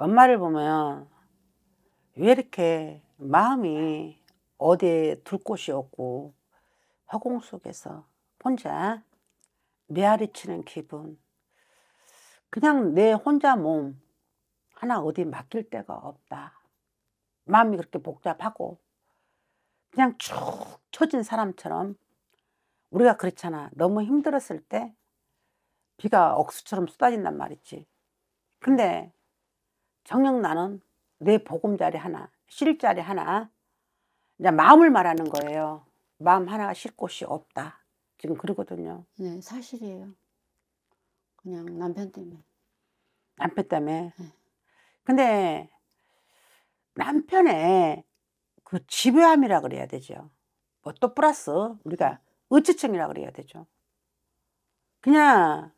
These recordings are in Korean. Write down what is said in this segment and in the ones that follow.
엄마를 보면 왜 이렇게 마음이 어디에 둘 곳이 없고 허공 속에서 혼자 메아리치는 기분 그냥 내 혼자 몸 하나 어디 맡길 데가 없다 마음이 그렇게 복잡하고 그냥 쭉쳐진 사람처럼 우리가 그렇잖아 너무 힘들었을 때 비가 억수처럼 쏟아진단 말이지 근데 정녕 나는 내 보금자리 하나, 실자리 하나, 이제 마음을 말하는 거예요. 마음 하나가 쉴 곳이 없다. 지금 그러거든요. 네, 사실이에요. 그냥 남편 때문에. 남편 때문에. 네. 근데 남편의 그 지배함이라 그래야 되죠. 뭐 또 플러스 우리가 의지층이라 그래야 되죠. 그냥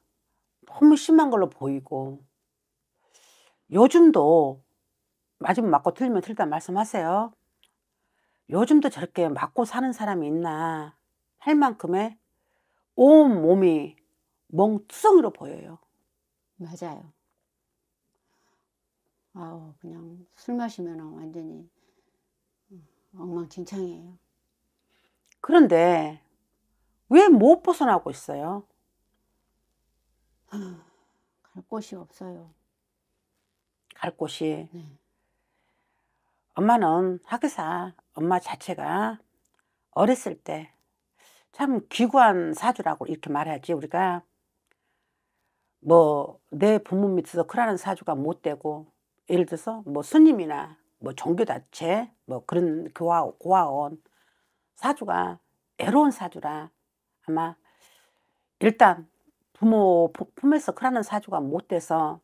너무 심한 걸로 보이고 요즘도 맞으면 맞고 틀리면 틀다 말씀하세요. 요즘도 저렇게 맞고 사는 사람이 있나 할 만큼의 온 몸이 멍투성이로 보여요. 맞아요. 아우 그냥 술 마시면 완전히 음, 엉망진창이에요. 그런데 왜 못 벗어나고 있어요? 아, 갈 곳이 없어요. 갈 곳이 네. 엄마는 학교사 엄마 자체가 어렸을 때 참 기구한 사주라고 이렇게 말하지 우리가 뭐 내 부모 밑에서 크라는 사주가 못 되고 예를 들어서 뭐 스님이나 뭐 종교단체 뭐 그런 교화 고아원 사주가 애로운 사주라 아마 일단 부모 품에서 크라는 사주가 못 돼서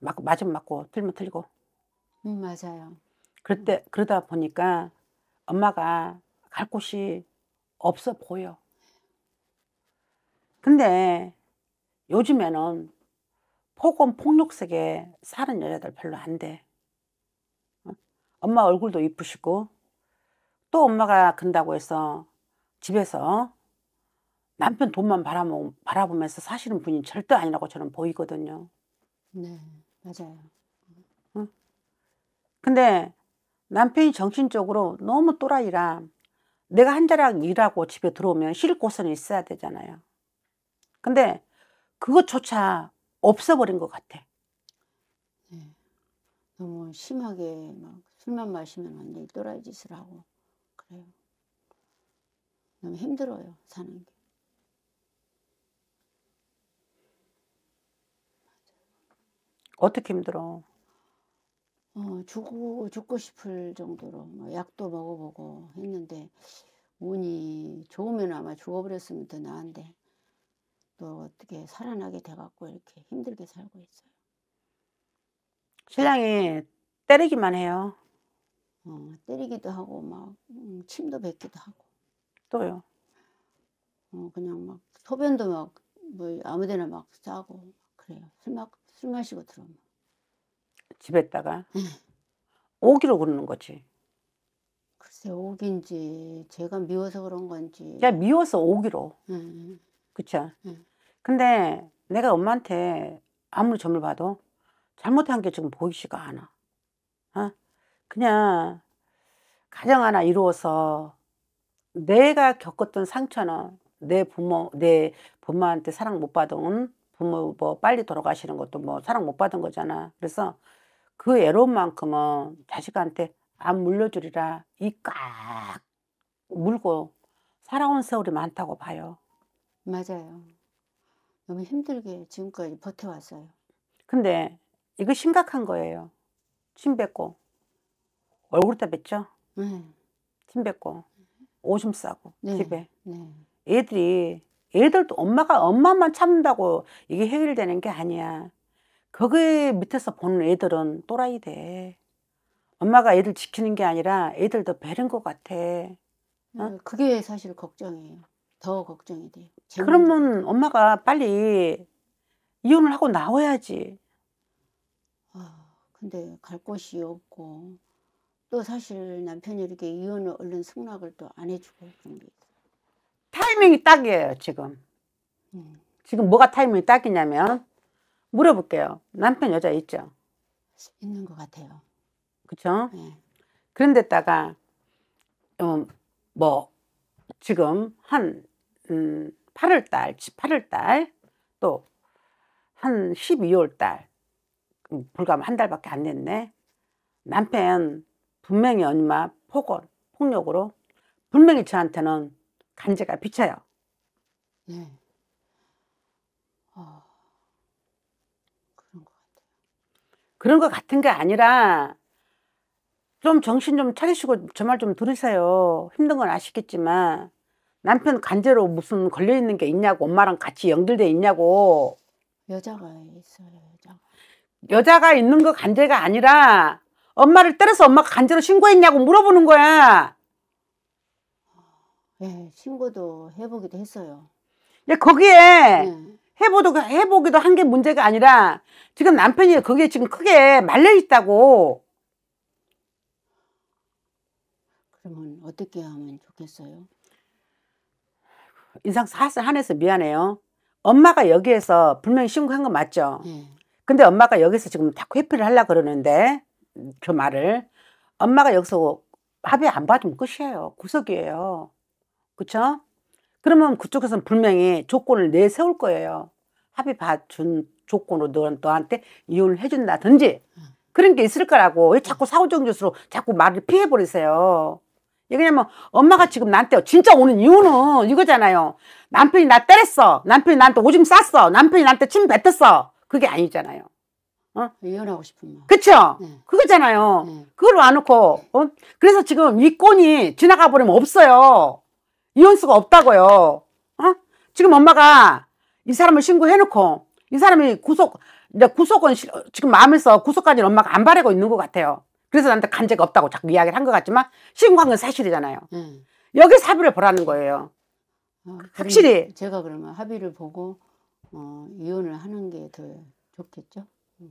막 맞으면 맞고 틀면 틀리고. 음, 맞아요. 그때 그러다 보니까 엄마가 갈 곳이 없어 보여. 근데 요즘에는 폭언 폭력 속에 사는 여자들 별로 안 돼. 어? 엄마 얼굴도 이쁘시고 또 엄마가 근다고 해서 집에서 남편 돈만 바라보면서 사시는 분이 절대 아니라고 저는 보이거든요. 네. 맞아요. 어? 근데 남편이 정신적으로 너무 또라이라 내가 한 자락 일하고 집에 들어오면 쉴 곳은 있어야 되잖아요. 근데 그것조차 없어버린 것 같아. 네. 너무 심하게 막 술만 마시면 완전히 또라이 짓을 하고 그래요. 너무 힘들어요 사는 게. 어떻게 힘들어? 어, 죽고, 죽고 싶을 정도로 뭐 약도 먹어보고 했는데, 운이 좋으면 아마 죽어버렸으면 더 나은데, 또 어떻게 살아나게 돼갖고 이렇게 힘들게 살고 있어요. 신랑이 때리기만 해요. 어, 때리기도 하고, 막, 음, 침도 뱉기도 하고. 또요? 어, 그냥 막, 소변도 막, 뭐, 아무 데나 막 싸고, 그래요. 술, 막, 술 마시고 들어오면. 집에다가? 응. 오기로 그러는 거지. 글쎄 오긴지 제가 미워서 그런 건지. 야 미워서 오기로. 응. 그쵸? 응. 근데 내가 엄마한테 아무리 점을 봐도 잘못한 게 지금 보이지가 않아. 어? 그냥 가정 하나 이루어서 내가 겪었던 상처는 내 부모, 내 부모한테 사랑 못 받은 부모 뭐 빨리 돌아가시는 것도 뭐 사랑 못 받은 거잖아. 그래서 그 애로만큼은 자식한테 안 물려주리라 이 꽉 물고 살아온 세월이 많다고 봐요. 맞아요. 너무 힘들게 지금까지 버텨왔어요. 근데 이거 심각한 거예요. 침 뱉고 얼굴다 뱉죠. 네. 침 뱉고 오줌 싸고 네. 집에 네. 애들이 애들도 엄마가 엄마만 참는다고 이게 해결되는 게 아니야. 거기 밑에서 보는 애들은 또라이 돼. 엄마가 애들 지키는 게 아니라 애들도 배른 것 같아. 어? 네, 그게 사실 걱정이에요. 더 걱정이 돼요. 그러면 엄마가 빨리 이혼을 하고 나와야지. 아, 근데 갈 곳이 없고 또 사실 남편이 이렇게 이혼을 얼른 승낙을 또 안 해주고 그런 게 타이밍이 딱이에요 지금 지금 뭐가 타이밍이 딱이냐면 물어볼게요 남편 여자 있죠? 있는 것 같아요 그쵸? 네. 그런데다가 음, 뭐 지금 한 음, 8월달, 8월달 또 한 12월달 음, 불과 한 달밖에 안 됐네 남편 분명히 얼마 폭언, 폭력으로 분명히 저한테는 간제가 비쳐요. 네. 어, 그런 것 같아요. 그런 것 같은 게 아니라 좀 정신 좀 차리시고 저 말 좀 들으세요. 힘든 건 아시겠지만 남편 간제로 무슨 걸려 있는 게 있냐고 엄마랑 같이 연결돼 있냐고 여자가 있어요. 여자가. 여자가 있는 거 간제가 아니라 엄마를 때려서 엄마가 간제로 신고했냐고 물어보는 거야. 예, 신고도 해보기도 했어요. 근데 거기에 예. 해보도 해보기도 한 게 문제가 아니라 지금 남편이 거기에 지금 크게 말려 있다고. 그러면 어떻게 하면 좋겠어요? 인상 사슬 한해서 미안해요. 엄마가 여기에서 분명히 신고한 거 맞죠? 예. 근데 엄마가 여기서 지금 자꾸 회피를 하려 고 그러는데 저 말을 엄마가 여기서 합의 안 받으면 끝이에요. 구속이에요. 그렇죠? 그러면 그쪽에서는 분명히 조건을 내세울 거예요. 합의 봐 준 조건으로 너, 너한테 이혼을 해준다든지 음. 그런 게 있을 거라고 왜 자꾸 음. 사후정조수로 자꾸 말을 피해버리세요. 왜냐면 엄마가 지금 나한테 진짜 오는 이유는 이거잖아요. 남편이 나 때렸어. 남편이 나한테 오줌 쌌어. 남편이 나한테 침 뱉었어. 그게 아니잖아요. 어? 이혼하고 싶은 마 그쵸? 네. 그거잖아요. 네. 그걸 안 놓고, 어? 그래서 지금 이 꼰이 지나가 버리면 없어요. 이혼수가 없다고요. 어? 지금 엄마가 이 사람을 신고해놓고 이 사람이 구속 구속은 지금 마음에서 구속까지는 엄마가 안 바라고 있는 것 같아요. 그래서 나한테 간제가 없다고 자꾸 이야기를 한 것 같지만 신고한 건 사실이잖아요. 음. 여기 사비를 보라는 거예요. 어, 확실히 제가 그러면 합의를 보고 어, 이혼을 하는 게 더 좋겠죠?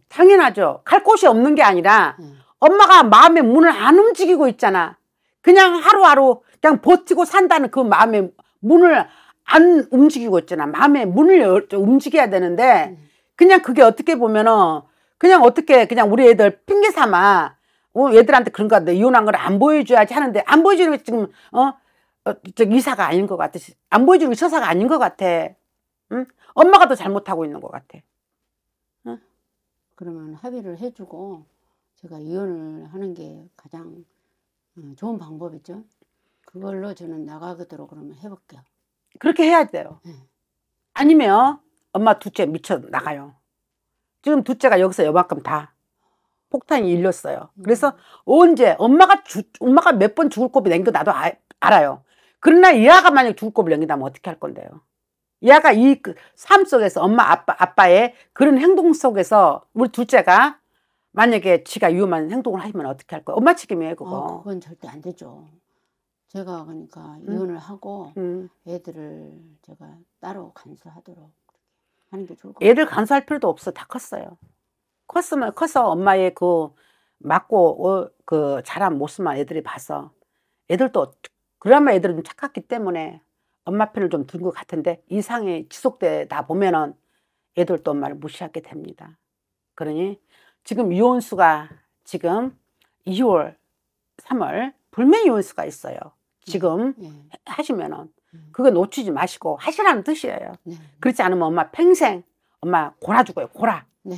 당연하죠. 갈 곳이 없는 게 아니라 음. 엄마가 마음의 문을 안 움직이고 있잖아. 그냥 하루하루 그냥 버티고 산다는 그마음에 문을 안 움직이고 있잖아. 마음에 문을 움직여야 되는데 그냥 그게 어떻게 보면은 그냥 어떻게 그냥 우리 애들 핑계 삼아 어, 애들한테 그런 거 같아. 이혼한 걸 안 보여줘야지 하는데 안 보여주는 게 지금 어, 어 의사가 아닌 것 같아. 안 보여주는 게 처사가 아닌 것 같아. 응? 엄마가 더 잘못하고 있는 것 같아. 응? 그러면 합의를 해주고 제가 이혼을 하는 게 가장 음, 좋은 방법이죠. 그걸로 저는 나가도록 그러면 해볼게요. 그렇게 해야 돼요. 네. 아니면 엄마 둘째 미쳐 나가요. 지금 둘째가 여기서 요만큼 다 폭탄이 일렸어요. 음. 그래서 언제 엄마가 주, 엄마가 몇 번 죽을 고비 낸거 나도 아, 알아요. 그러나 이아가 만약 죽을 고비를 다면 어떻게 할 건데요? 이아가 이삶 그 속에서 엄마 아빠 아빠의 그런 행동 속에서 우리 둘째가 만약에 지가 위험한 행동을 하면 어떻게 할 거야? 엄마 책임이에요, 그거. 어, 그건 절대 안 되죠. 제가 그러니까 음. 이혼을 음. 하고 음. 애들을 제가 따로 간수하도록 하는 게 좋을 것 같아요. 애들 간수할 필요도 없어. 다 컸어요. 컸으면 커서 엄마의 그 맞고 어, 그 자란 모습만 애들이 봐서 애들도 그나마 애들은 착했기 때문에 엄마 편을 좀 든 것 같은데 이상이 지속되다 보면은 애들도 엄마를 무시하게 됩니다. 그러니 지금 이혼수가 지금 2월, 3월 불매 이혼수가 있어요. 지금 네. 하시면은 음. 그거 놓치지 마시고 하시라는 뜻이에요. 네. 그렇지 않으면 엄마 평생 엄마 골아 죽어요. 골아. 네.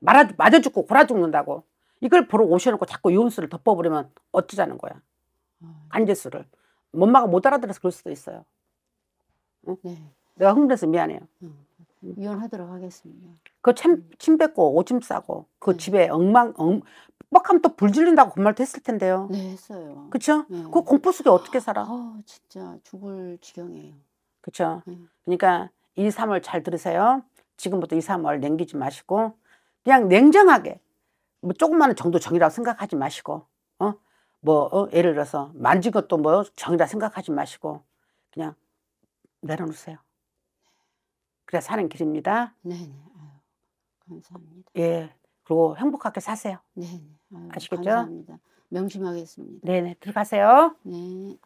말아 맞아 죽고 골아 죽는다고. 이걸 보러 오셔놓고 자꾸 이혼수를 덮어버리면 어쩌자는 거야. 아. 간제수를. 엄마가 못 알아들어서 그럴 수도 있어요. 응? 네. 내가 흥분해서 미안해요. 응. 음. 이혼하도록 하겠습니다. 그거 침, 침 뱉고 오줌 싸고 그 네. 집에 엉망 엉 뻑하면 또 불 질린다고 그 말도 했을 텐데요. 네 했어요. 그렇죠? 네. 그 공포 속에 어떻게 살아? 아 진짜 죽을 지경이에요. 그렇죠. 네. 그러니까 이삼월잘 들으세요. 지금부터 이삼월 냉기지 마시고 그냥 냉정하게 뭐 조금만 은 정도 정이라고 생각하지 마시고 어뭐 어, 예를 들어서 만진 것도 뭐 정이라 생각하지 마시고 그냥 내려놓으세요. 그래 사는 길입니다. 네. 네. 감사합니다. 예. 그리고 행복하게 사세요. 네. 네. 아유, 아시겠죠? 감사합니다. 명심하겠습니다. 네네. 네. 들어가세요. 네.